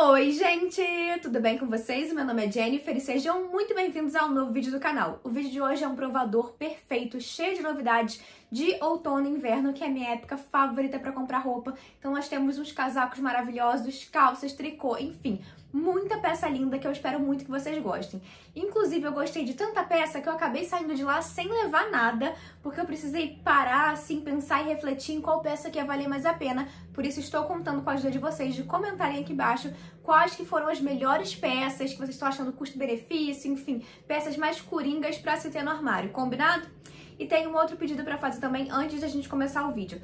Oi, gente! Tudo bem com vocês? Meu nome é Jennifer e sejam muito bem-vindos ao novo vídeo do canal. O vídeo de hoje é um provador perfeito, cheio de novidades, de outono e inverno, que é minha época favorita para comprar roupa. Então nós temos uns casacos maravilhosos, calças, tricô, enfim, muita peça linda que eu espero muito que vocês gostem. Inclusive, eu gostei de tanta peça que eu acabei saindo de lá sem levar nada, porque eu precisei parar, assim, pensar e refletir em qual peça que ia valer mais a pena. Por isso, estou contando com a ajuda de vocês de comentarem aqui embaixo quais que foram as melhores peças que vocês estão achando custo-benefício, enfim, peças mais coringas para se ter no armário, combinado? E tem um outro pedido para fazer também antes da gente começar o vídeo.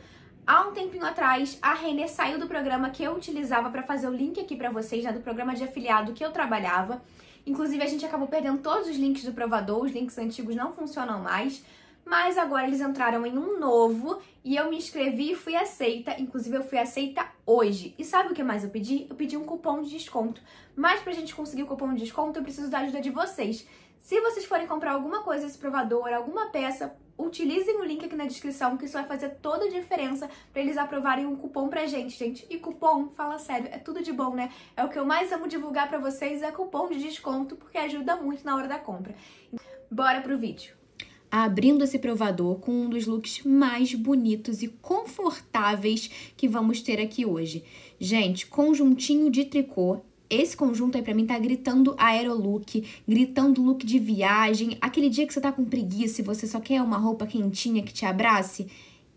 Há um tempinho atrás, a Renê saiu do programa que eu utilizava para fazer o link aqui para vocês, né, do programa de afiliado que eu trabalhava. Inclusive, a gente acabou perdendo todos os links do provador, os links antigos não funcionam mais, mas agora eles entraram em um novo e eu me inscrevi e fui aceita. Inclusive, eu fui aceita hoje. E sabe o que mais eu pedi? Eu pedi um cupom de desconto. Mas pra gente conseguir o cupom de desconto, eu preciso da ajuda de vocês. Se vocês forem comprar alguma coisa esse provador, alguma peça, utilizem o link aqui na descrição que isso vai fazer toda a diferença para eles aprovarem um cupom pra gente, gente. E cupom, fala sério, é tudo de bom, né? É o que eu mais amo divulgar para vocês, é cupom de desconto, porque ajuda muito na hora da compra. Bora pro vídeo. Abrindo esse provador com um dos looks mais bonitos e confortáveis que vamos ter aqui hoje. Gente, conjuntinho de tricô esse conjunto aí pra mim tá gritando aerolook, gritando look de viagem, aquele dia que você tá com preguiça e você só quer uma roupa quentinha que te abrace,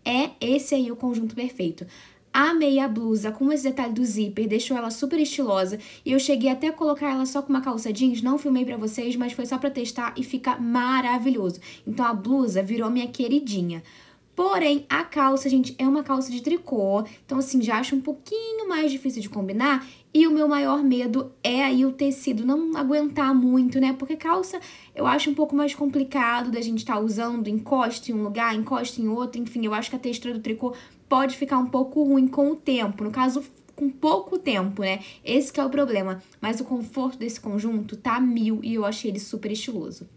é esse aí o conjunto perfeito. Amei a blusa com esse detalhe do zíper, deixou ela super estilosa e eu cheguei até a colocar ela só com uma calça jeans, não filmei para vocês, mas foi só para testar e fica maravilhoso. Então a blusa virou minha queridinha. Porém, a calça, gente, é uma calça de tricô, então assim, já acho um pouquinho mais difícil de combinar. E o meu maior medo é aí o tecido não aguentar muito, né? Porque calça eu acho um pouco mais complicado da gente estar tá usando, encosta em um lugar, encosta em outro, enfim, eu acho que a textura do tricô pode ficar um pouco ruim com o tempo. No caso, com pouco tempo, né? Esse é o problema. Mas o conforto desse conjunto tá mil e eu achei ele super estiloso.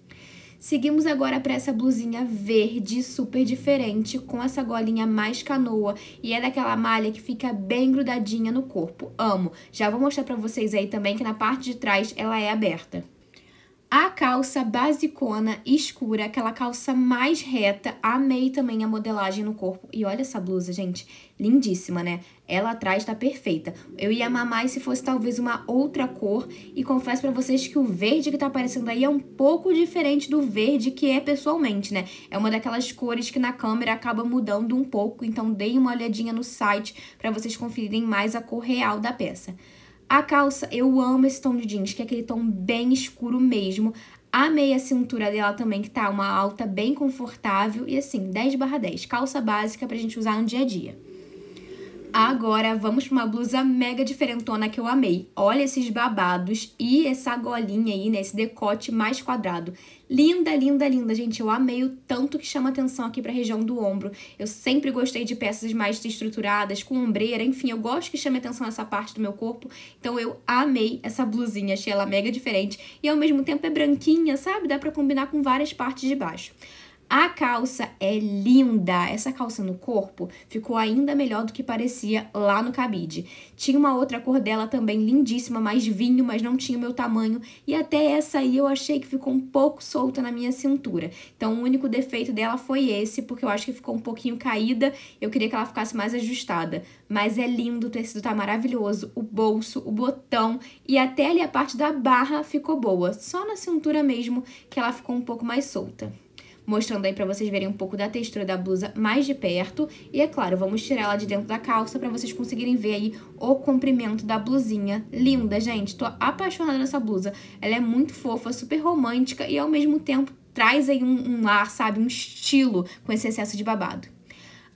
Seguimos agora para essa blusinha verde, super diferente, com essa golinha mais canoa. E é daquela malha que fica bem grudadinha no corpo. Amo! Já vou mostrar para vocês aí também que na parte de trás ela é aberta. A calça basicona escura, aquela calça mais reta, amei também a modelagem no corpo. E olha essa blusa, gente, lindíssima, né? Ela atrás tá perfeita. Eu ia amar mais se fosse talvez uma outra cor, e confesso pra vocês que o verde que tá aparecendo aí é um pouco diferente do verde que é pessoalmente, né? É uma daquelas cores que na câmera acaba mudando um pouco, então deem uma olhadinha no site pra vocês conferirem mais a cor real da peça. A calça, eu amo esse tom de jeans, que é aquele tom bem escuro mesmo. Amei a cintura dela também, que tá uma alta bem confortável. E assim, 10 barra 10. Calça básica pra gente usar no dia a dia. Agora vamos para uma blusa mega diferentona que eu amei. Olha esses babados e essa golinha aí, né? Esse decote mais quadrado. Linda, linda, linda, gente. Eu amei o tanto que chama atenção aqui para a região do ombro. Eu sempre gostei de peças mais estruturadas, com ombreira, enfim, eu gosto que chame atenção essa parte do meu corpo. Então eu amei essa blusinha, achei ela mega diferente. E ao mesmo tempo é branquinha, sabe? Dá para combinar com várias partes de baixo. A calça é linda. Essa calça no corpo ficou ainda melhor do que parecia lá no cabide. Tinha uma outra cor dela também lindíssima, mais vinho, mas não tinha o meu tamanho. E até essa aí eu achei que ficou um pouco solta na minha cintura. Então o único defeito dela foi esse, porque eu acho que ficou um pouquinho caída. Eu queria que ela ficasse mais ajustada. Mas é lindo, o tecido tá maravilhoso. O bolso, o botão e até ali a parte da barra ficou boa. Só na cintura mesmo que ela ficou um pouco mais solta mostrando aí para vocês verem um pouco da textura da blusa mais de perto. E é claro, vamos tirar ela de dentro da calça para vocês conseguirem ver aí o comprimento da blusinha. Linda, gente, tô apaixonada nessa blusa. Ela é muito fofa, super romântica e ao mesmo tempo traz aí um, um ar, sabe, um estilo com esse excesso de babado.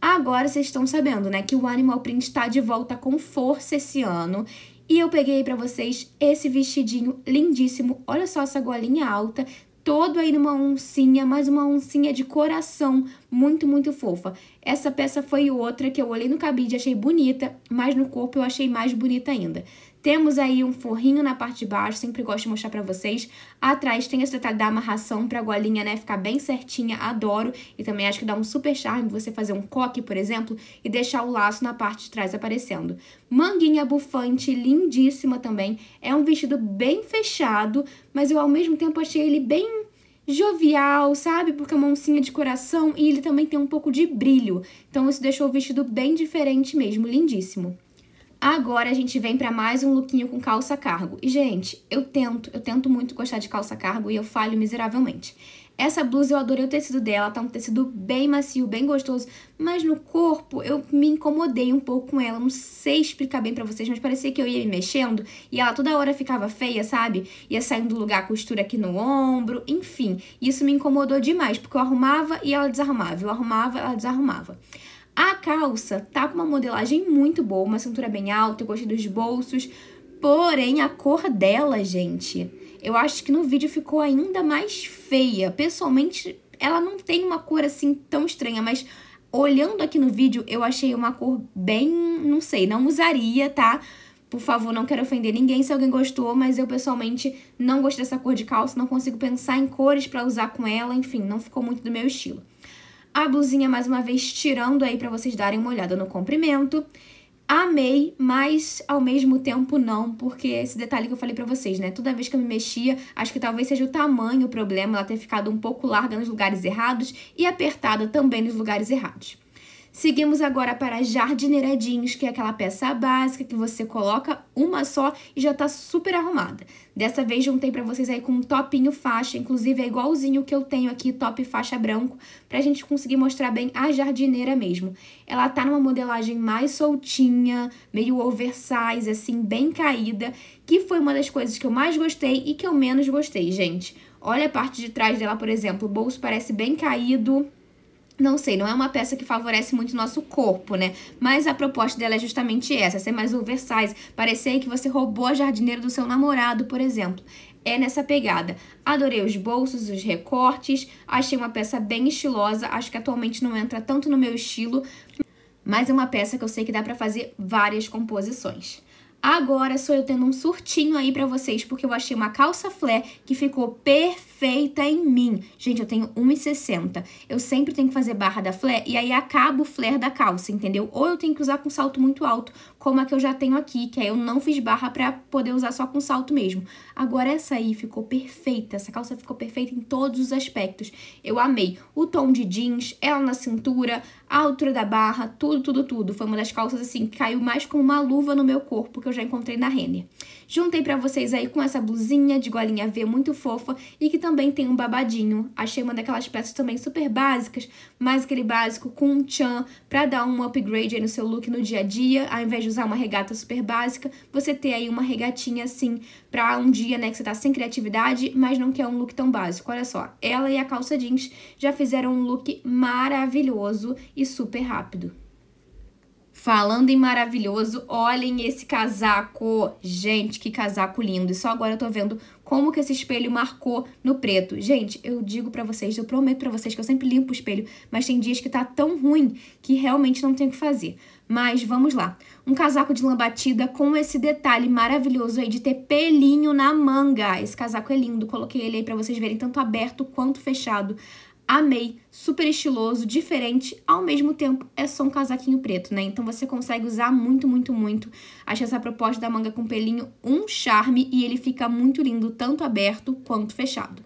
Agora vocês estão sabendo, né, que o Animal Print está de volta com força esse ano. E eu peguei para vocês esse vestidinho lindíssimo. Olha só essa golinha alta, todo aí numa oncinha, mais uma oncinha de coração, muito, muito fofa. Essa peça foi outra que eu olhei no cabide, achei bonita, mas no corpo eu achei mais bonita ainda. Temos aí um forrinho na parte de baixo, sempre gosto de mostrar pra vocês. Atrás tem esse detalhe da amarração pra golinha, né, ficar bem certinha, adoro. E também acho que dá um super charme você fazer um coque, por exemplo, e deixar o laço na parte de trás aparecendo. Manguinha bufante, lindíssima também. É um vestido bem fechado, mas eu ao mesmo tempo achei ele bem jovial, sabe? Porque é uma oncinha de coração e ele também tem um pouco de brilho. Então isso deixou o vestido bem diferente mesmo, lindíssimo. Agora a gente vem para mais um lookinho com calça cargo. E, gente, eu tento, eu tento muito gostar de calça cargo e eu falho miseravelmente. Essa blusa eu adorei o tecido dela, tá um tecido bem macio, bem gostoso, mas no corpo eu me incomodei um pouco com ela, não sei explicar bem pra vocês, mas parecia que eu ia me mexendo e ela toda hora ficava feia, sabe? Ia saindo do lugar a costura aqui no ombro, enfim, isso me incomodou demais, porque eu arrumava e ela desarrumava, eu arrumava, ela desarrumava. A calça tá com uma modelagem muito boa, uma cintura bem alta, eu gostei dos bolsos, porém a cor dela, gente, eu acho que no vídeo ficou ainda mais feia. Pessoalmente, ela não tem uma cor assim tão estranha, mas olhando aqui no vídeo, eu achei uma cor bem, não sei, não usaria, tá? Por favor, não quero ofender ninguém se alguém gostou, mas eu pessoalmente não gostei dessa cor de calça, não consigo pensar em cores para usar com ela, enfim, não ficou muito do meu estilo. A blusinha, mais uma vez, tirando aí para vocês darem uma olhada no comprimento. Amei, mas ao mesmo tempo não, porque esse detalhe que eu falei pra vocês, né? Toda vez que eu me mexia, acho que talvez seja o tamanho o problema, ela ter ficado um pouco larga nos lugares errados e apertada também nos lugares errados. Seguimos agora para jardineira jeans, que é aquela peça básica que você coloca uma só e já tá super arrumada. Dessa vez juntei para vocês aí com um topinho faixa, inclusive é igualzinho o que eu tenho aqui, top faixa branco, pra gente conseguir mostrar bem a jardineira mesmo. Ela tá numa modelagem mais soltinha, meio oversize, assim, bem caída, que foi uma das coisas que eu mais gostei e que eu menos gostei, gente. Olha a parte de trás dela, por exemplo, o bolso parece bem caído, não sei, não é uma peça que favorece muito o nosso corpo, né? Mas a proposta dela é justamente essa, ser mais oversize, parecer que você roubou a jardineira do seu namorado, por exemplo. É nessa pegada. Adorei os bolsos, os recortes, achei uma peça bem estilosa, acho que atualmente não entra tanto no meu estilo, mas é uma peça que eu sei que dá pra fazer várias composições. Agora sou eu tendo um surtinho aí pra vocês, porque eu achei uma calça flare que ficou perfeita feita em mim. Gente, eu tenho 1,60. Eu sempre tenho que fazer barra da flare e aí acaba o flare da calça, entendeu? Ou eu tenho que usar com salto muito alto, como a que eu já tenho aqui, que aí eu não fiz barra pra poder usar só com salto mesmo. Agora essa aí ficou perfeita, essa calça ficou perfeita em todos os aspectos. Eu amei o tom de jeans, ela na cintura, a altura da barra, tudo, tudo, tudo. Foi uma das calças, assim, que caiu mais com uma luva no meu corpo que eu já encontrei na Renner. Juntei para vocês aí com essa blusinha de golinha V muito fofa e que também tem um babadinho. Achei uma daquelas peças também super básicas, mas aquele básico com um tchan para dar um upgrade aí no seu look no dia a dia, ao invés de usar uma regata super básica, você ter aí uma regatinha assim para um dia, né, que você tá sem criatividade, mas não quer um look tão básico. Olha só, ela e a calça jeans já fizeram um look maravilhoso e super rápido. Falando em maravilhoso, olhem esse casaco. Gente, que casaco lindo. E só agora eu tô vendo como que esse espelho marcou no preto. Gente, eu digo para vocês, eu prometo para vocês que eu sempre limpo o espelho, mas tem dias que tá tão ruim que realmente não tem o que fazer. Mas vamos lá. Um casaco de lã batida com esse detalhe maravilhoso aí de ter pelinho na manga. Esse casaco é lindo, coloquei ele aí para vocês verem tanto aberto quanto fechado. Amei, super estiloso, diferente, ao mesmo tempo é só um casaquinho preto, né? Então você consegue usar muito, muito, muito. Acho essa proposta da manga com pelinho um charme e ele fica muito lindo, tanto aberto quanto fechado.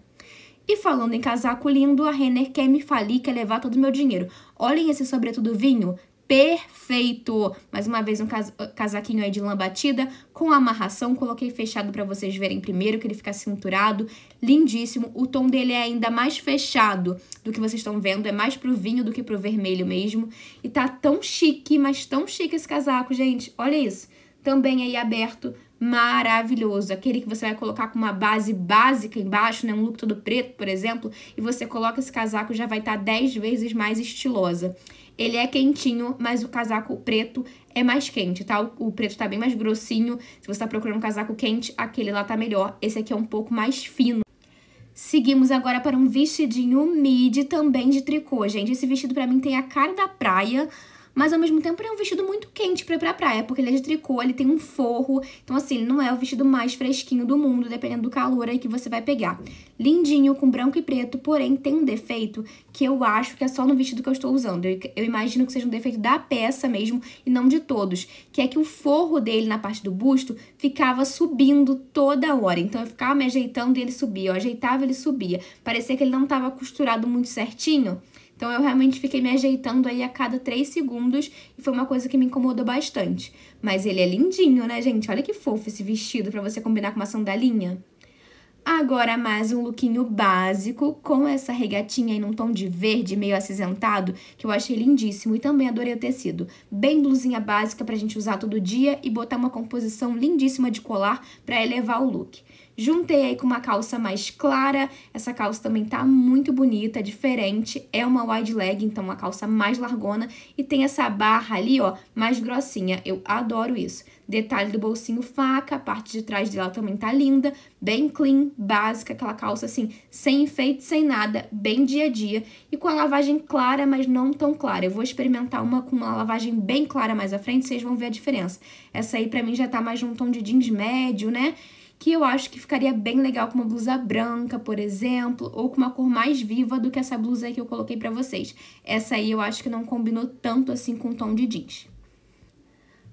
E falando em casaco lindo, a Renner quer me falir, quer levar todo o meu dinheiro. Olhem esse sobretudo vinho, perfeito. Mais uma vez um cas casaquinho aí de lã batida com amarração, coloquei fechado para vocês verem primeiro que ele fica cinturado, lindíssimo. O tom dele é ainda mais fechado do que vocês estão vendo, é mais pro vinho do que pro vermelho mesmo. E tá tão chique, mas tão chique esse casaco, gente. Olha isso. Também aí aberto maravilhoso. Aquele que você vai colocar com uma base básica embaixo, né? Um look todo preto, por exemplo, e você coloca esse casaco, já vai estar tá 10 vezes mais estilosa. Ele é quentinho, mas o casaco preto é mais quente, tá? O, preto tá bem mais grossinho. Se você tá procurando um casaco quente, aquele lá tá melhor. Esse aqui é um pouco mais fino. Seguimos agora para um vestidinho midi também de tricô, gente. Esse vestido para mim tem a cara da praia, mas ao mesmo tempo ele é um vestido muito quente pra ir pra praia, porque ele é de tricô, ele tem um forro, então assim, não é o vestido mais fresquinho do mundo, dependendo do calor aí que você vai pegar. Lindinho, com branco e preto, porém tem um defeito que eu acho que é só no vestido que eu estou usando, eu, eu imagino que seja um defeito da peça mesmo e não de todos, que é que o forro dele na parte do busto ficava subindo toda hora, então eu ficava me ajeitando e ele subia, eu ajeitava ele subia, parecia que ele não estava costurado muito certinho, então eu realmente fiquei me ajeitando aí a cada 3 segundos e foi uma coisa que me incomodou bastante. Mas ele é lindinho, né, gente? Olha que fofo esse vestido para você combinar com uma sandalinha. Agora mais um lookinho básico com essa regatinha em um tom de verde meio acinzentado, que eu achei lindíssimo e também adorei o tecido. Bem blusinha básica pra gente usar todo dia e botar uma composição lindíssima de colar para elevar o look. Juntei aí com uma calça mais clara. Essa calça também tá muito bonita, é diferente. É uma wide leg, então uma calça mais largona. E tem essa barra ali, ó, mais grossinha. Eu adoro isso. Detalhe do bolsinho faca, a parte de trás dela também tá linda. Bem clean, básica, aquela calça assim, sem enfeite, sem nada. Bem dia a dia. E com a lavagem clara, mas não tão clara. Eu vou experimentar uma com uma lavagem bem clara mais à frente, vocês vão ver a diferença. Essa aí pra mim já tá mais num tom de jeans médio, né? que eu acho que ficaria bem legal com uma blusa branca, por exemplo, ou com uma cor mais viva do que essa blusa aí que eu coloquei pra vocês. Essa aí eu acho que não combinou tanto assim com o tom de jeans.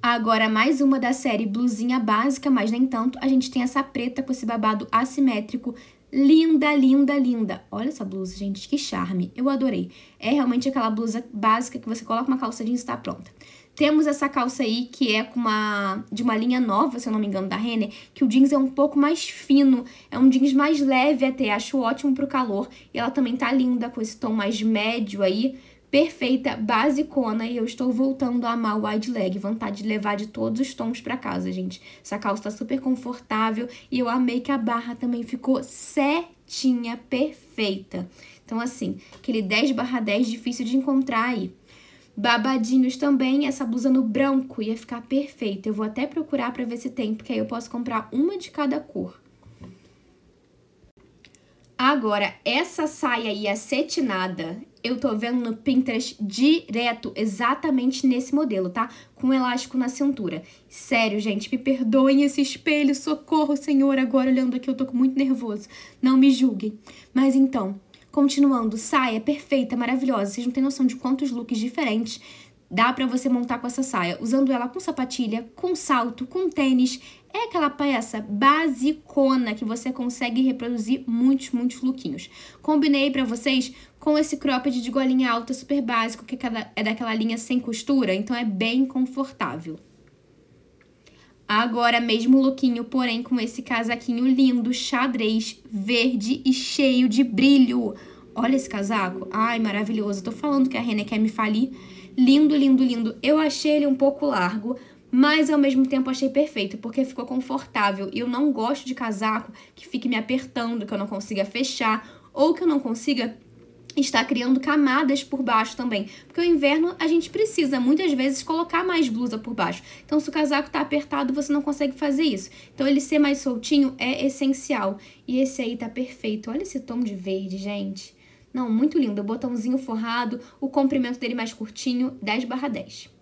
Agora, mais uma da série blusinha básica, mas nem tanto, a gente tem essa preta com esse babado assimétrico, Linda, linda, linda. Olha essa blusa, gente, que charme. Eu adorei. É realmente aquela blusa básica que você coloca uma calça jeans e tá pronta. Temos essa calça aí que é uma, de uma linha nova, se eu não me engano, da Renner, que o jeans é um pouco mais fino, é um jeans mais leve até, acho ótimo pro calor. E ela também tá linda com esse tom mais médio aí, perfeita, basicona, e eu estou voltando a amar o wide leg, vontade de levar de todos os tons para casa, gente. Essa calça tá super confortável e eu amei que a barra também ficou certinha, perfeita. Então assim, aquele 10 barra 10 difícil de encontrar aí babadinhos também, essa blusa no branco ia ficar perfeita. Eu vou até procurar para ver se tem, porque aí eu posso comprar uma de cada cor. Agora, essa saia aí acetinada, eu tô vendo no Pinterest direto, exatamente nesse modelo, tá? Com um elástico na cintura. Sério, gente, me perdoem esse espelho, socorro, senhor, agora olhando aqui eu tô muito nervoso. Não me julguem. Mas então, Continuando, saia perfeita, maravilhosa. Vocês não têm noção de quantos looks diferentes dá para você montar com essa saia, usando ela com sapatilha, com salto, com tênis. É aquela peça basicona que você consegue reproduzir muitos, muitos lookinhos. Combinei para vocês com esse cropped de golinha alta super básico, que é, é daquela linha sem costura, então é bem confortável. Agora mesmo lookinho, porém com esse casaquinho lindo, xadrez, verde e cheio de brilho. Olha esse casaco. Ai, maravilhoso. Tô falando que a Renner quer me falir. Lindo, lindo, lindo. Eu achei ele um pouco largo, mas ao mesmo tempo achei perfeito, porque ficou confortável. E eu não gosto de casaco que fique me apertando, que eu não consiga fechar ou que eu não consiga está criando camadas por baixo também. Porque o inverno a gente precisa muitas vezes colocar mais blusa por baixo. Então, se o casaco está apertado, você não consegue fazer isso. Então, ele ser mais soltinho é essencial. E esse aí tá perfeito. Olha esse tom de verde, gente. Não, muito lindo. O botãozinho forrado, o comprimento dele mais curtinho, 10 barra 10.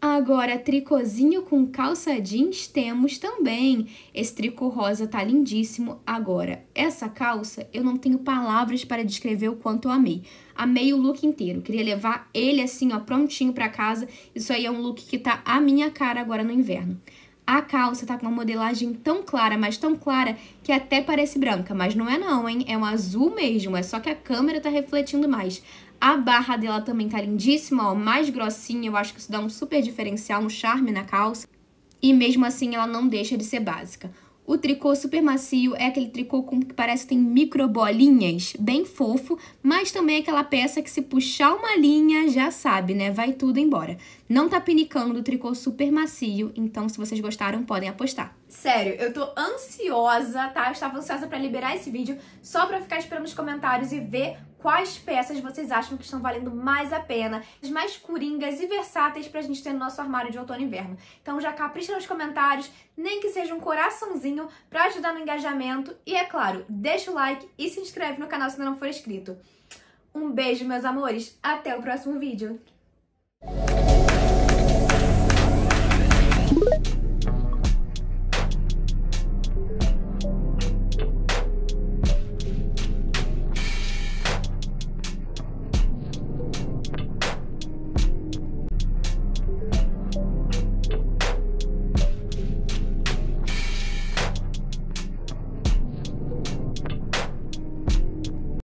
Agora, tricôzinho com calça jeans temos também. Esse tricô rosa tá lindíssimo. Agora, essa calça, eu não tenho palavras para descrever o quanto eu amei. Amei o look inteiro. Queria levar ele assim, ó, prontinho para casa. Isso aí é um look que tá à minha cara agora no inverno. A calça tá com uma modelagem tão clara, mas tão clara, que até parece branca. Mas não é não, hein? É um azul mesmo, é só que a câmera tá refletindo mais. A barra dela também tá lindíssima, ó, mais grossinha, eu acho que isso dá um super diferencial, um charme na calça. E mesmo assim ela não deixa de ser básica. O tricô super macio é aquele tricô com que parece que tem micro bolinhas, bem fofo, mas também é aquela peça que se puxar uma linha, já sabe, né? Vai tudo embora. Não tá pinicando o tricô super macio, então se vocês gostaram, podem apostar. Sério, eu tô ansiosa, tá? Eu estava ansiosa para liberar esse vídeo, só para ficar esperando os comentários e ver quais peças vocês acham que estão valendo mais a pena, as mais coringas e versáteis pra gente ter no nosso armário de outono e inverno. Então já capricha nos comentários, nem que seja um coraçãozinho para ajudar no engajamento e é claro, deixa o like e se inscreve no canal se ainda não for inscrito. Um beijo, meus amores, até o próximo vídeo.